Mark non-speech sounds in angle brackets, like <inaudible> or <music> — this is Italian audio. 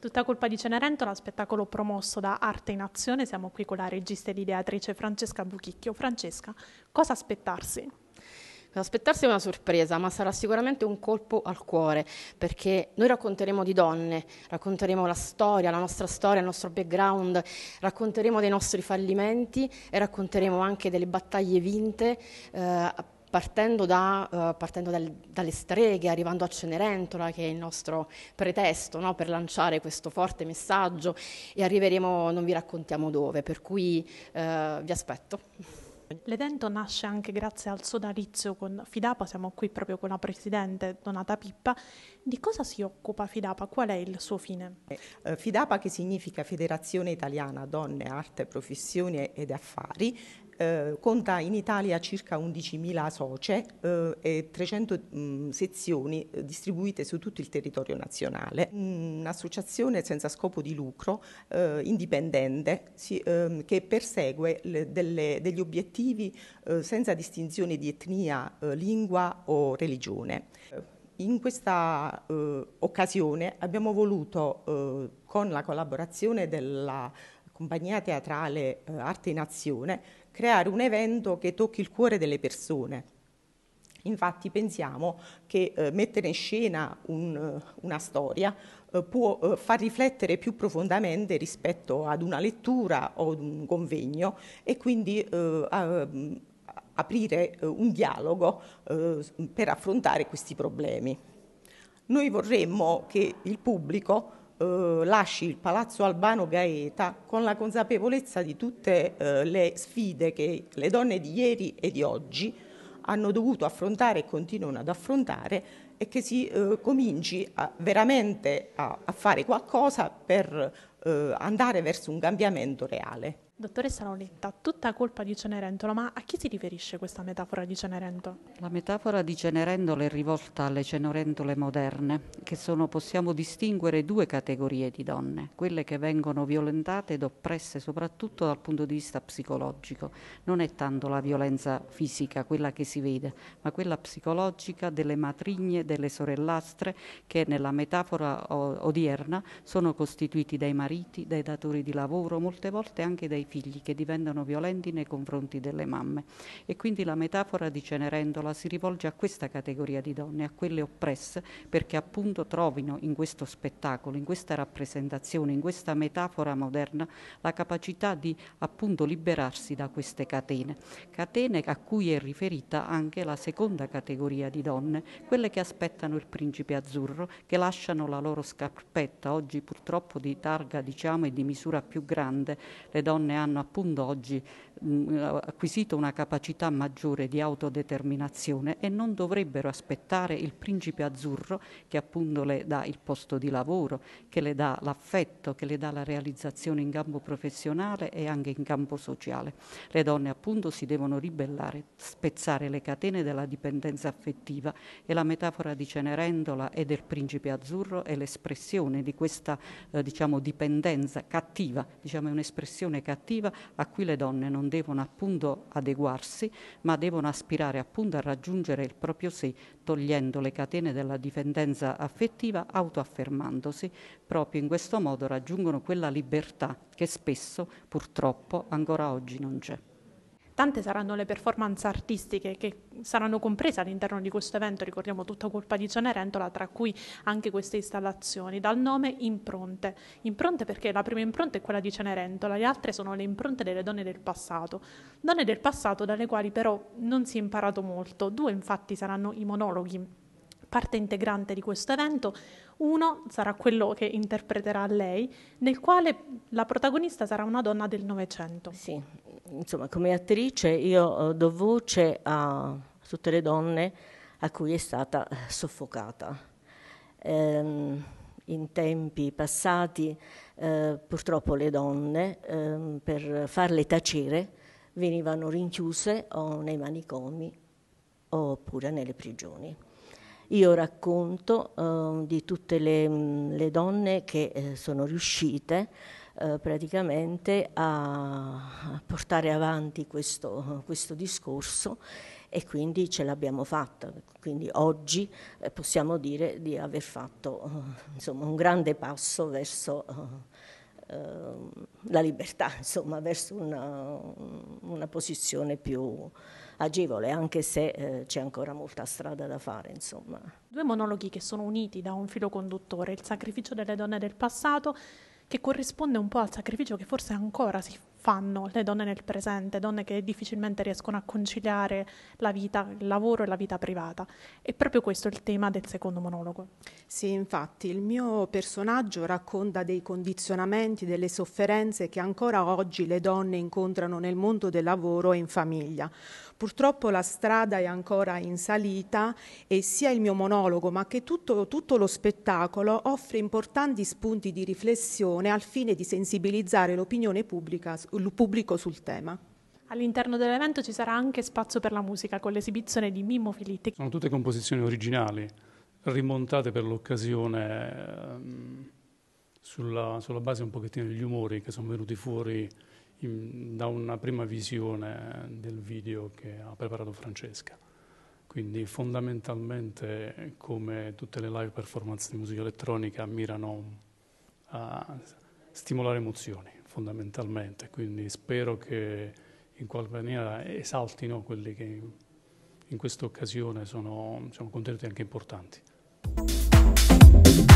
Tutta colpa di Cenerentola, spettacolo promosso da Arte in Azione. Siamo qui con la regista ed ideatrice Francesca Buchicchio. Francesca, cosa aspettarsi? aspettarsi è una sorpresa, ma sarà sicuramente un colpo al cuore, perché noi racconteremo di donne, racconteremo la storia, la nostra storia, il nostro background, racconteremo dei nostri fallimenti e racconteremo anche delle battaglie vinte eh, partendo, da, uh, partendo dal, dalle streghe, arrivando a Cenerentola, che è il nostro pretesto no, per lanciare questo forte messaggio, e arriveremo, non vi raccontiamo dove, per cui uh, vi aspetto. L'evento nasce anche grazie al sodalizio con Fidapa, siamo qui proprio con la presidente Donata Pippa. Di cosa si occupa Fidapa? Qual è il suo fine? Eh, Fidapa che significa Federazione Italiana Donne, Arte, Professioni ed Affari eh, conta in Italia circa 11.000 soci eh, e 300 mh, sezioni eh, distribuite su tutto il territorio nazionale. Mm, un'associazione senza scopo di lucro, eh, indipendente, si, ehm, che persegue le, delle, degli obiettivi eh, senza distinzione di etnia, lingua o religione. In questa occasione abbiamo voluto, con la collaborazione della compagnia teatrale eh, Arte in Azione, creare un evento che tocchi il cuore delle persone. Infatti pensiamo che eh, mettere in scena un, eh, una storia eh, può eh, far riflettere più profondamente rispetto ad una lettura o ad un convegno e quindi eh, a, mm, aprire un dialogo per affrontare questi problemi. Noi vorremmo che il pubblico eh, lasci il Palazzo Albano Gaeta con la consapevolezza di tutte eh, le sfide che le donne di ieri e di oggi hanno dovuto affrontare e continuano ad affrontare e che si eh, cominci a, veramente a, a, fare qualcosa per eh, andare verso un cambiamento reale. Dottoressa Lauretta, tutta colpa di Cenerentola, ma a chi si riferisce questa metafora di Cenerentola? La metafora di Cenerentola è rivolta alle Cenerentole moderne, che sono, possiamo distinguere due categorie di donne, quelle che vengono violentate ed oppresse soprattutto dal punto di vista psicologico. Non è tanto la violenza fisica, quella che si vede, ma quella psicologica delle matrigne, delle sorellastre, che nella metafora odierna sono costituiti dai mariti, dai datori di lavoro, molte volte anche dai figli che diventano violenti nei confronti delle mamme. E quindi la metafora di Cenerentola si rivolge a questa categoria di donne, a quelle oppresse, perché appunto trovino in questo spettacolo, in questa rappresentazione, in questa metafora moderna, la capacità di appunto liberarsi da queste catene. Catene a cui è riferita anche la seconda categoria di donne, quelle che aspettano il principe azzurro, che lasciano la loro scarpetta, oggi purtroppo di targa diciamo e di misura più grande, le donne hanno appunto oggi acquisito una capacità maggiore di autodeterminazione e non dovrebbero aspettare il principe azzurro che appunto le dà il posto di lavoro, che le dà l'affetto, che le dà la realizzazione in campo professionale e anche in campo sociale. Le donne appunto si devono ribellare, spezzare le catene della dipendenza affettiva e la metafora di Cenerentola e del principe azzurro è l'espressione di questa eh, diciamo, dipendenza cattiva, diciamo è un'espressione cattiva attiva a cui le donne non devono appunto adeguarsi, ma devono aspirare appunto a raggiungere il proprio sé, togliendo le catene della dipendenza affettiva, autoaffermandosi. Proprio in questo modo raggiungono quella libertà che spesso, purtroppo, ancora oggi non c'è tante saranno le performance artistiche che saranno comprese all'interno di questo evento, ricordiamo tutta colpa di Cenerentola, tra cui anche queste installazioni, dal nome Impronte. Impronte perché la prima impronta è quella di Cenerentola, le altre sono le impronte delle donne del passato, donne del passato dalle quali però non si è imparato molto, due infatti saranno i monologhi parte integrante di questo evento. Uno sarà quello che interpreterà lei, nel quale la protagonista sarà una donna del Novecento. Sì, insomma, come attrice io eh, do voce a tutte le donne a cui è stata eh, soffocata. Eh, in tempi passati eh, purtroppo le donne eh, per farle tacere venivano rinchiuse o nei manicomi oppure nelle prigioni. Io racconto ehm, di tutte le, mm, le donne che eh, sono riuscite eh, praticamente a portare avanti questo, questo discorso e quindi ce l'abbiamo fatta. Quindi oggi eh, possiamo dire di aver fatto eh, insomma, un grande passo verso eh, ehm, la libertà, <laughs> insomma, verso una, una, posizione più agevole, anche se eh, c'è ancora molta strada da fare. Insomma. Due monologhi che sono uniti da un filo conduttore, il sacrificio delle donne del passato che corrisponde un po' al sacrificio che forse ancora si, fanno le donne nel presente, donne che difficilmente riescono a conciliare la vita, il lavoro e la vita privata. E proprio questo è il tema del secondo monologo. Sì, infatti, il mio personaggio racconta dei condizionamenti, delle sofferenze che ancora oggi le donne incontrano nel mondo del lavoro e in famiglia. Purtroppo la strada è ancora in salita e sia il mio monologo ma che tutto, tutto lo spettacolo offre importanti spunti di riflessione al fine di sensibilizzare l'opinione pubblica il pubblico sul tema. All'interno dell'evento ci sarà anche spazio per la musica con l'esibizione di Mimmo Filitti. Sono tutte composizioni originali, rimontate per l'occasione um, sulla, sulla, base un pochettino degli umori che sono venuti fuori in, da una prima visione del video che ha preparato Francesca. Quindi fondamentalmente come tutte le live performance di musica elettronica mirano a stimolare emozioni fondamentalmente, quindi spero che in qualche maniera esaltino quelli che in questa occasione sono, sono contenuti anche importanti.